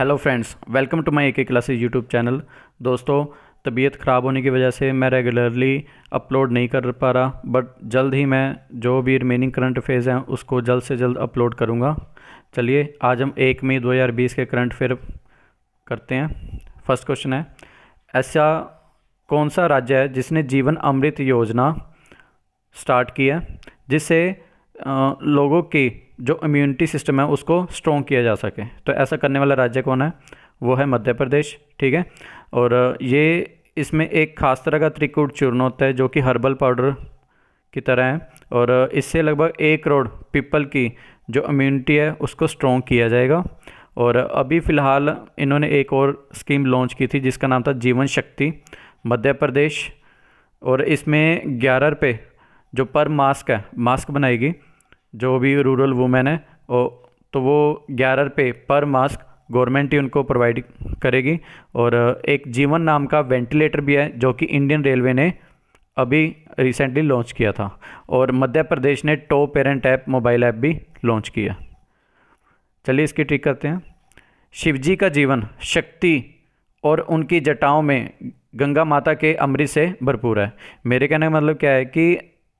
hello friends welcome to my एक classes YouTube channel दोस्तों तबीयत ख़राब होने की वजह से मैं रेगुलरली अपलोड नहीं कर पा रहा बट जल्द ही मैं जो भी रिमेनिंग करंट अफेयर्स हैं उसको जल्द से जल्द अपलोड करूँगा चलिए आज हम एक मई 2020 के करंट अफेयर करते हैं फर्स्ट क्वेश्चन है ऐसा कौन सा राज्य है जिसने जीवन अमृत योजना स्टार्ट की है जिससे लोगों की जो इम्यूनिटी सिस्टम है उसको स्ट्रॉन्ग किया जा सके तो ऐसा करने वाला राज्य कौन है वो है मध्य प्रदेश ठीक है और ये इसमें एक खास तरह का त्रिकूट चूर्ण होता है जो कि हर्बल पाउडर की तरह है और इससे लगभग एक करोड़ पीपल की जो इम्यूनिटी है उसको स्ट्रॉन्ग किया जाएगा और अभी फ़िलहाल इन्होंने एक और स्कीम लॉन्च की थी जिसका नाम था जीवन शक्ति मध्य प्रदेश और इसमें ग्यारह रुपये जो पर मास्क है मास्क बनाएगी जो भी रूरल वुमेन है ओ, तो वो ग्यारह रुपये पर मास्क गवर्नमेंट ही उनको प्रोवाइड करेगी और एक जीवन नाम का वेंटिलेटर भी है जो कि इंडियन रेलवे ने अभी रिसेंटली लॉन्च किया था और मध्य प्रदेश ने टो पेरेंट ऐप मोबाइल ऐप भी लॉन्च किया चलिए इसकी ट्रिक करते हैं शिवजी का जीवन शक्ति और उनकी जटाओं में गंगा माता के अमृत से भरपूर है मेरे कहने का मतलब क्या है कि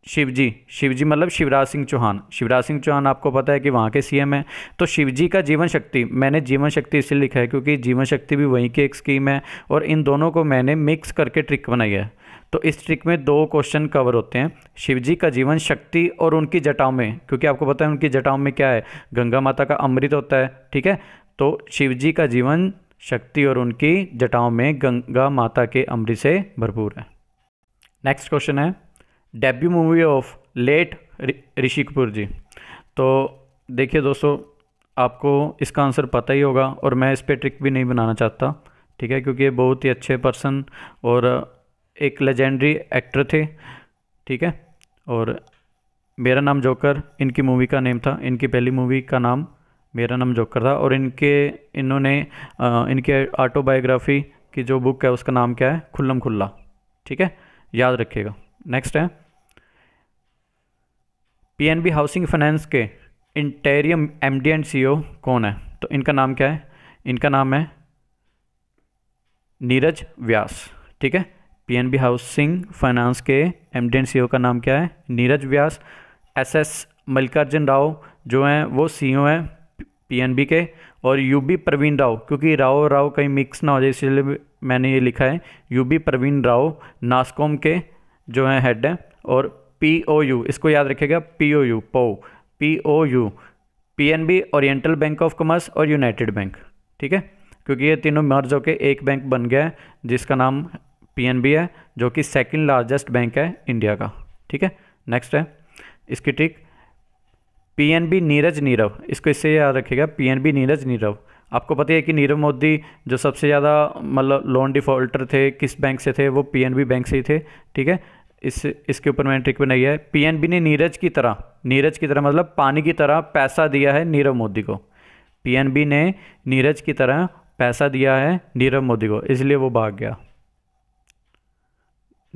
शिवजी शिवजी मतलब शिवराज सिंह चौहान शिवराज सिंह चौहान आपको पता है कि वहाँ के सीएम हैं तो शिवजी का जीवन शक्ति मैंने जीवन शक्ति इसलिए लिखा है क्योंकि जीवन शक्ति भी वहीं की एक स्कीम है और इन दोनों को मैंने मिक्स करके ट्रिक बनाई है तो इस ट्रिक में दो क्वेश्चन कवर होते हैं शिवजी का जीवन शक्ति और उनकी जटाओं में क्योंकि आपको पता है उनकी जटाओं में क्या है गंगा माता का अमृत होता है ठीक है तो शिवजी का जीवन शक्ति और उनकी जटाओं में गंगा माता के अमृत से भरपूर है नेक्स्ट क्वेश्चन है debut movie of late Rishi Kapoor ji तो देखिए दोस्तों आपको इसका आंसर पता ही होगा और मैं इस पर ट्रिक भी नहीं बनाना चाहता ठीक है क्योंकि ये बहुत ही अच्छे पर्सन और एक लेजेंडरी एक्टर थे ठीक है और मेरा नाम जोकर इनकी मूवी का नेम था इनकी पहली मूवी का नाम मेरा नाम जोकर था और इनके इन्होंने इनके ऑटोबायोग्राफी की जो बुक है उसका नाम क्या है खुल्लम खुल्ला ठीक है याद रखिएगा नेक्स्ट है पीएनबी हाउसिंग फाइनेंस के interim M D and C कौन है तो इनका नाम क्या है इनका नाम है नीरज व्यास ठीक है पीएनबी हाउसिंग फाइनेंस के एम डी एंड सी का नाम क्या है नीरज व्यास एस एस मल्लिकार्जुन राव जो हैं वो सी ओ e हैं पीएनबी के और यूबी प्रवीण राव क्योंकि राव राव कहीं मिक्स ना हो जाए इसलिए मैंने ये लिखा है यूबी प्रवीण राव नास्कॉम के जो हैं हेड हैं और पी ओ यू इसको याद रखिएगा पी ओ यू पो P O U P N B Oriental Bank of Commerce और यूनाइटेड बैंक ठीक है क्योंकि ये तीनों मर्ज होकर एक बैंक बन गया है जिसका नाम पी एन बी है जो कि सेकेंड लार्जेस्ट बैंक है इंडिया का ठीक है नेक्स्ट है इसकी trick P N B Neeraj Nirav इसको इससे याद रखेगा P N B Neeraj Nirav आपको पता है कि नीरव मोदी जो सबसे ज़्यादा मतलब लोन डिफ़ॉल्टर थे किस बैंक से थे वो बी बैंक से ही थे ठीक है इस इसके ऊपर मैंने ट्रिक बनाई है पीएनबी ने नीरज की तरह नीरज की तरह मतलब पानी की तरह पैसा दिया है नीरव मोदी को पीएनबी ने नीरज की तरह पैसा दिया है नीरव मोदी को इसलिए वो भाग गया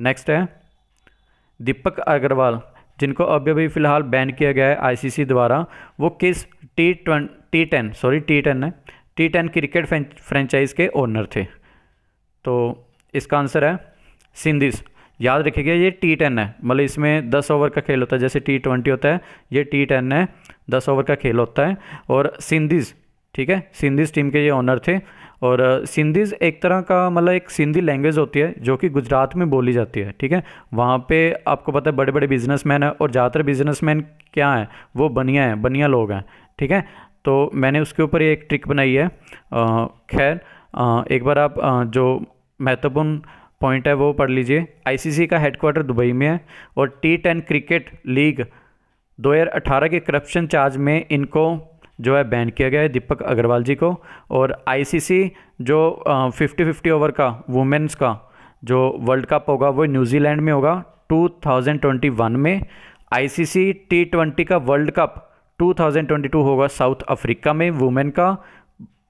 नेक्स्ट है दीपक अग्रवाल जिनको अभी अभी फ़िलहाल बैन किया गया है आईसीसी द्वारा वो किस T twen T ten sorry T ten है टी टेन क्रिकेट फ्रेंचाइज के ओनर थे तो इसका आंसर है सिंधिस याद रखिएगा ये टी टेन है मतलब इसमें दस ओवर का खेल होता है जैसे टी ट्वेंटी होता है ये टी टेन है दस ओवर का खेल होता है और सिंधीज़ ठीक है सिंधीज़ टीम के ये ऑनर थे और सिंधीज़ एक तरह का मतलब एक सिंधी लैंग्वेज होती है जो कि गुजरात में बोली जाती है ठीक है वहाँ पे आपको पता है बड़े बड़े बिजनेसमैन हैं और ज़्यादातर बिजनेसमैन क्या हैं वो बनिया हैं बनिया लोग हैं ठीक है तो मैंने उसके ऊपर एक ट्रिक बनाई है खैर एक बार आप आ, जो महत्वपूर्ण पॉइंट है वो पढ़ लीजिए आईसीसी का हेडक्वार्टर दुबई में है और टी टेन क्रिकेट लीग 2018 के करप्शन चार्ज में इनको जो है बैन किया गया है दीपक अग्रवाल जी को और आईसीसी जो फिफ्टी फिफ्टी ओवर का वुमेन्स का जो वर्ल्ड कप होगा वो न्यूजीलैंड में होगा 2021 में आईसीसी टी ट्वेंटी का वर्ल्ड कप 2022 होगा साउथ अफ्रीका में वुमेन का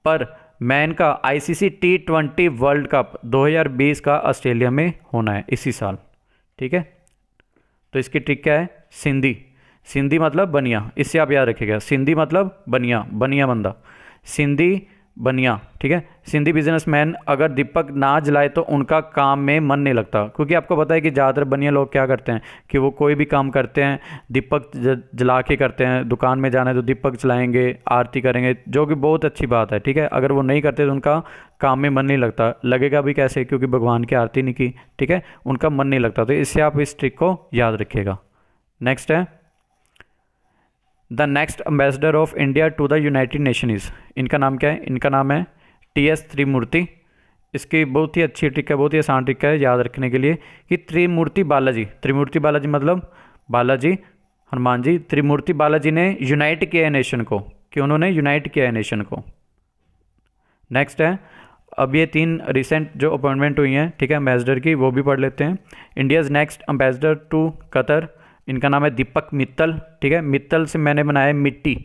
पर मैन का ICC T twenty world cup 2020 का ऑस्ट्रेलिया में होना है इसी साल ठीक है तो इसकी ट्रिक क्या है सिंधी सिंधी मतलब बनिया इससे आप याद रखिएगा सिंधी मतलब बनिया बनिया बंदा सिंधी बनिया ठीक है सिंधी बिजनेसमैन अगर दीपक ना जलाए तो उनका काम में मन नहीं लगता क्योंकि आपको पता है कि ज़्यादातर बनिया लोग क्या करते हैं कि वो कोई भी काम करते हैं दीपक जला के करते हैं दुकान में जाना है तो दीपक जलाएंगे आरती करेंगे जो कि बहुत अच्छी बात है ठीक है अगर वो नहीं करते तो उनका काम में मन नहीं लगता लगेगा भी कैसे क्योंकि भगवान की आरती नहीं की ठीक है उनका मन नहीं लगता तो इससे आप इस ट्रिक को याद रखिएगा नेक्स्ट है the next ambassador of India to the United Nation is इनका नाम क्या है इनका नाम है टी एस त्रिमूर्ति इसकी बहुत ही अच्छी ट्रिक है बहुत ही आसान ट्रिक है याद रखने के लिए कि त्रिमूर्ति बालाजी त्रिमूर्ति बालाजी मतलब बालाजी हनुमान जी त्रिमूर्ति बालाजी ने यूनाइट किया है नेशन को कि उन्होंने यूनाइट किया है नेशन को नेक्स्ट है अब ये तीन रिसेंट जो अपॉइंटमेंट हुई हैं ठीक है एम्बेसडर की वो भी पढ़ लेते हैं India's next ambassador to Qatar इनका नाम है दीपक मित्तल ठीक है मित्तल से मैंने बनाया मिट्टी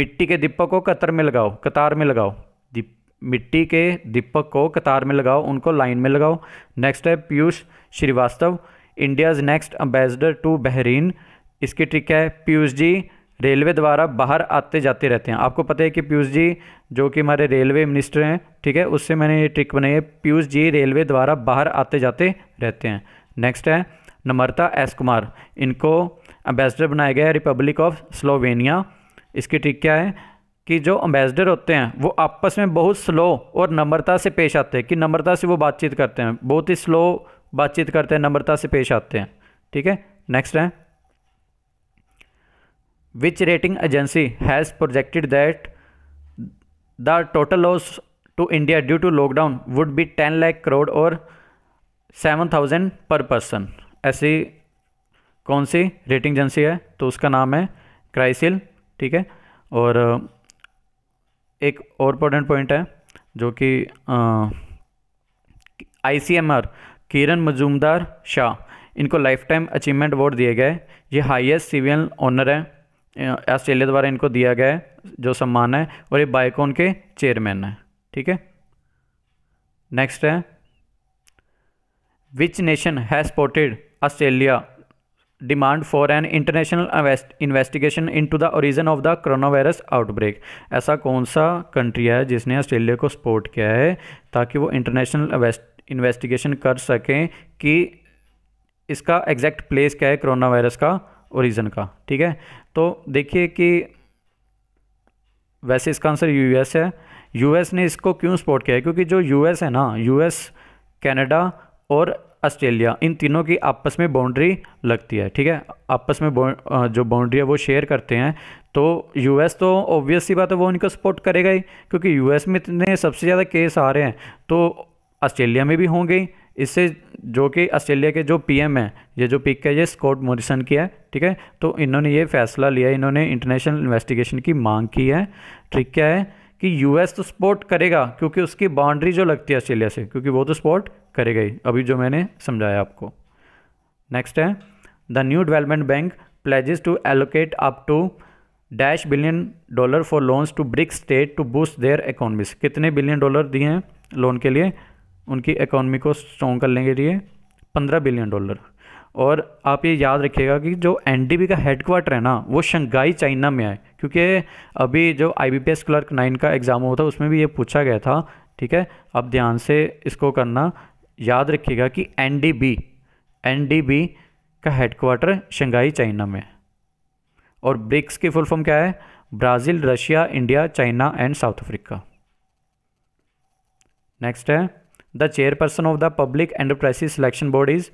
मिट्टी के दीपक को कतर में लगाओ कतार में लगाओ दीप मिट्टी के दीपक को कतार में लगाओ उनको लाइन में लगाओ नेक्स्ट है Piyush Shrivastava India's next ambassador to Bahrain इसकी ट्रिक है पीयूष जी रेलवे द्वारा बाहर आते जाते रहते हैं आपको पता है कि पीयूष जी जो कि हमारे रेलवे मिनिस्टर हैं ठीक है उससे मैंने ये ट्रिक बनाई है पीयूष जी रेलवे द्वारा बाहर आते जाते रहते हैं नेक्स्ट है नम्रता एस कुमार इनको एम्बेसडर बनाया गया है रिपब्लिक ऑफ स्लोवेनिया इसकी ट्रिक क्या है कि जो अम्बेसडर होते हैं वो आपस में बहुत स्लो और नम्रता से पेश आते हैं कि नम्रता से वो बातचीत करते हैं बहुत ही स्लो बातचीत करते हैं नम्रता से पेश आते हैं ठीक है नेक्स्ट है which rating agency has projected that the total loss to India due to lockdown would be ten lakh crore और सेवन थाउजेंड पर पर्सन ऐसी कौन सी रेटिंग एजेंसी है तो उसका नाम है क्राइसिल ठीक है और एक और इम्पोर्टेंट पॉइंट है जो कि I C M R Kiran Mazumdar Shaw इनको लाइफ टाइम अचीवमेंट अवार्ड दिए गए ये हाईएस्ट सिविल ऑनर है ऑस्ट्रेलिया द्वारा इनको दिया गया है जो सम्मान है और ये बाइकॉन के चेयरमैन है ठीक है नेक्स्ट है which nation has supported Australia demand for an international investigation into the origin of the corona virus outbreak ऐसा कौन सा कंट्री है जिसने ऑस्ट्रेलिया को सपोर्ट किया है ताकि वो इंटरनेशनल इन्वेस्टिगेशन कर सकें कि इसका एग्जैक्ट प्लेस क्या है करोना वायरस का ओरिजन का ठीक है तो देखिए कि वैसे इसका आंसर यूएस है यूएस ने इसको क्यों सपोर्ट किया है क्योंकि जो यूएस है ना यूएस कनाडा और ऑस्ट्रेलिया इन तीनों की आपस में बाउंड्री लगती है ठीक है आपस में जो बाउंड्री है वो शेयर करते हैं तो यूएस तो ऑब्वियस सी बात है वो इनको सपोर्ट करेगा ही क्योंकि यूएस में इतने सबसे ज़्यादा केस आ रहे हैं तो ऑस्ट्रेलिया में भी होंगे इससे जो कि ऑस्ट्रेलिया के जो पीएम है ये जो पिक है ये स्कॉट मोरिसन की है ठीक है तो इन्होंने ये फैसला लिया इन्होंने इंटरनेशनल इन्वेस्टिगेशन की मांग की है ट्रिक क्या है कि यूएस तो सपोर्ट करेगा क्योंकि उसकी बाउंड्री जो लगती है ऑस्ट्रेलिया से क्योंकि वो तो सपोर्ट करेगा ही अभी जो मैंने समझाया आपको नेक्स्ट है the new development bank pledges to allocate up to dash billion dollar for loans to BRIC state to boost their economies कितने बिलियन डॉलर दिए हैं लोन के लिए उनकी इकोनॉमी को स्ट्रॉन्ग करने के लिए पंद्रह बिलियन डॉलर और आप ये याद रखिएगा कि जो एन का हेडक्वार्टर है ना वो शंघाई चाइना में है क्योंकि अभी जो आई बी क्लर्क नाइन का एग्ज़ाम हुआ था उसमें भी ये पूछा गया था ठीक है अब ध्यान से इसको करना याद रखिएगा कि एन डी का हेडक्वार्टर शंघाई चाइना में और ब्रिक्स की फुल फॉर्म क्या है Brazil Russia India China and South Africa next है the chairperson of the public enterprises selection bodies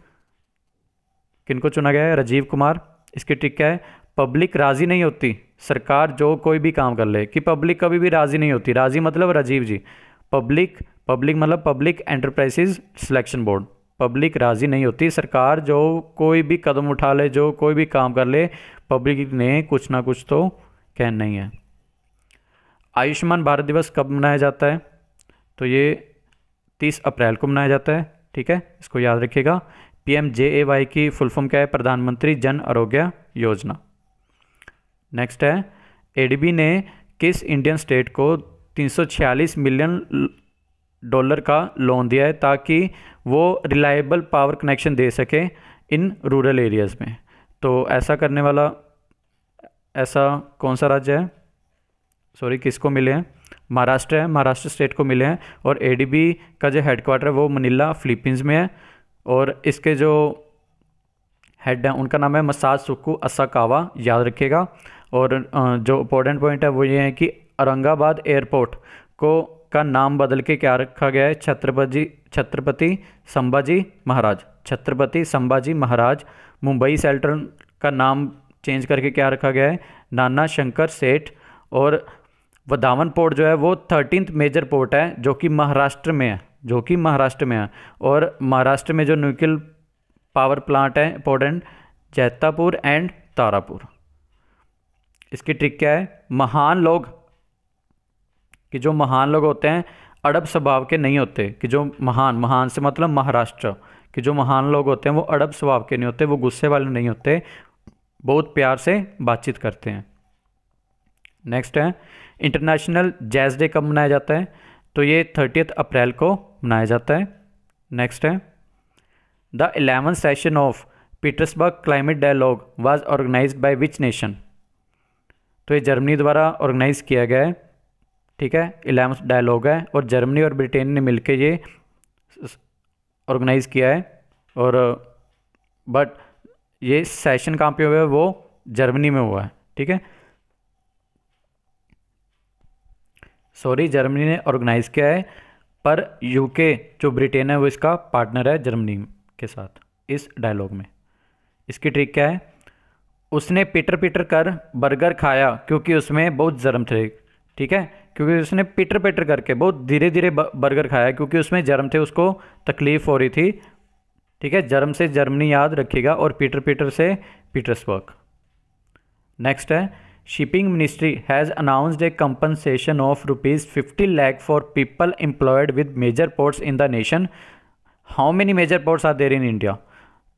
किनको चुना गया है राजीव कुमार इसकी ट्रिक क्या है पब्लिक राज़ी नहीं होती सरकार जो कोई भी काम कर ले कि पब्लिक कभी भी राज़ी नहीं होती राज़ी मतलब राजीव जी पब्लिक पब्लिक मतलब public enterprises selection board public राज़ी नहीं होती सरकार जो कोई भी कदम उठा ले जो कोई भी काम कर ले पब्लिक ने कुछ ना कुछ तो कहना ही है आयुष्मान भारत दिवस कब मनाया जाता है तो ये तीस अप्रैल को मनाया जाता है ठीक है इसको याद रखिएगा पीएमजेएवाई की फुल फॉर्म क्या है प्रधानमंत्री जन आरोग्य योजना नेक्स्ट है एडीबी ने किस इंडियन स्टेट को 346 मिलियन डॉलर का लोन दिया है ताकि वो रिलायबल पावर कनेक्शन दे सके इन रूरल एरियाज़ में तो ऐसा करने वाला ऐसा कौन सा राज्य है सॉरी किसको मिले हैं महाराष्ट्र है महाराष्ट्र स्टेट को मिले हैं और एडीबी का जो हेडक्वार्टर है वो मनीला फिलीपींस में है और इसके जो हेड हैं उनका नाम है मसाज सुक्कू असाकावा याद रखिएगा और जो इम्पोर्टेंट पॉइंट है वो ये है कि औरंगाबाद एयरपोर्ट को का नाम बदल के क्या रखा गया है छत्रपति छत्रपति संभाजी महाराज छत्रपति संभाजी महाराज मुंबई सेल्ट्रन का नाम चेंज करके क्या रखा गया है नाना शंकर सेठ और वदावन पोर्ट जो है वो थर्टीन मेजर पोर्ट है जो कि महाराष्ट्र में है जो कि महाराष्ट्र में है और महाराष्ट्र में जो न्यूक्लियर पावर प्लांट है इंपॉर्टेंट जैतापुर एंड तारापुर इसकी ट्रिक क्या है महान लोग कि जो महान लोग होते हैं अड़ब स्वभाव के नहीं होते कि जो महान महान से मतलब महाराष्ट्र कि जो महान लोग होते हैं वो अड़ब स्वभाव के नहीं होते वो गुस्से वाले नहीं होते बहुत प्यार से बातचीत करते हैं नेक्स्ट है इंटरनेशनल जैज़ डे कब मनाया जाता है तो ये थर्टियथ अप्रैल को मनाया जाता है नेक्स्ट है the eleven session of Petersberg climate dialogue was organise by which nation तो ये जर्मनी द्वारा ऑर्गेनाइज़ किया गया है ठीक है इलेवंथ डायलॉग है और जर्मनी और ब्रिटेन ने मिलकर ये ऑर्गेनाइज़ किया है और बट ये सेशन कहाँ पे हुआ है वो जर्मनी में हुआ है ठीक है सॉरी जर्मनी ने ऑर्गेनाइज़ किया है पर यूके जो ब्रिटेन है वो इसका पार्टनर है जर्मनी के साथ इस डायलॉग में इसकी ट्रिक क्या है उसने पीटर पीटर कर बर्गर खाया क्योंकि उसमें बहुत जर्म थे ठीक है क्योंकि उसने पीटर पिटर करके बहुत धीरे धीरे बर्गर खाया क्योंकि उसमें जर्म थे उसको तकलीफ़ हो रही थी ठीक है जर्म से जर्मनी याद रखेगा और पीटर पीटर से पीटर्सबर्ग नेक्स्ट है shipping ministry has announced a compensation of rupees 50 lakh for people employed with major ports in the nation how many major ports are there in india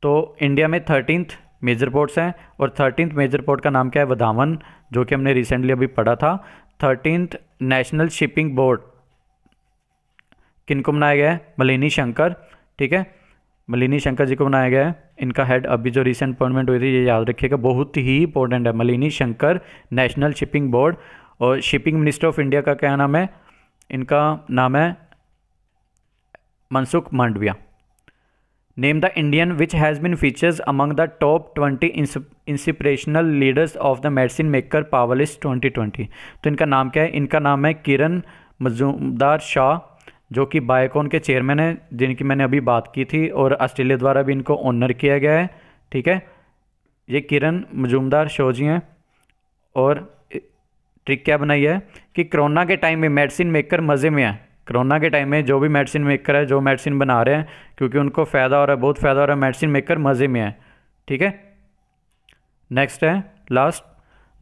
तो India में thirteenth major ports हैं और thirteenth major port का नाम क्या है वधावन जो कि हमने रिसेंटली अभी पढ़ा था थर्टीनथ नेशनल शिपिंग बोर्ड किनको बनाया गया है मलिनी शंकर ठीक है मलिनी शंकर जी को बनाया गया है इनका हेड अभी जो रिसेंट अपॉइंटमेंट हुई थी ये याद रखिएगा बहुत ही इंपॉर्टेंट है Malini Shankar national shipping board और शिपिंग मिनिस्टर ऑफ इंडिया का क्या नाम है इनका नाम है Mansukh Mandaviya name the Indian which has been features among the top twenty inspirational leaders of the medicine maker powerlist twenty twenty तो इनका नाम क्या है इनका नाम है किरण मजूमदार शाह जो कि बायकॉन के चेयरमैन हैं जिनकी मैंने अभी बात की थी और ऑस्ट्रेलिया द्वारा भी इनको ऑनर किया गया है ठीक है ये किरण मजूमदार शो जी हैं और ट्रिक क्या बनाई है कि कोरोना के टाइम में मेडिसिन मेकर मज़े में है कोरोना के टाइम में जो भी मेडिसिन मेकर है जो मेडिसिन बना रहे हैं क्योंकि उनको फ़ायदा हो रहा है बहुत फ़ायदा हो रहा है मेडिसिन मेकर मज़े में है ठीक है नेक्स्ट है last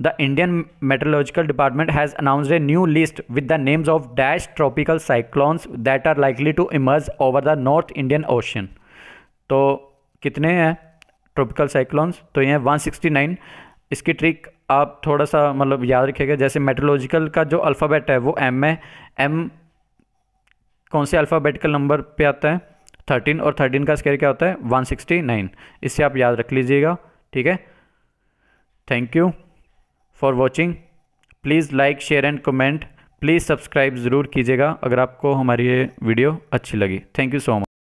the Indian meteorological department has announce a new list with the names of dash tropical cyclones that are likely to emerge over the north Indian ocean तो कितने हैं ट्रॉपिकल साइक्लोन्स तो ये हैं 169 इसकी ट्रिक आप थोड़ा सा मतलब याद रखिएगा जैसे मेट्रोलॉजिकल का जो अल्फ़ाबेट है वो एम है एम कौन से अल्फ़ाबेटिकल नंबर पे आता है थर्टीन और थर्टीन का स्केयर क्या होता है 169 इससे आप याद रख लीजिएगा ठीक है thank you for watching please like share and comment please subscribe ज़रूर कीजिएगा अगर आपको हमारी ये वीडियो अच्छी लगी थैंक यू सो मच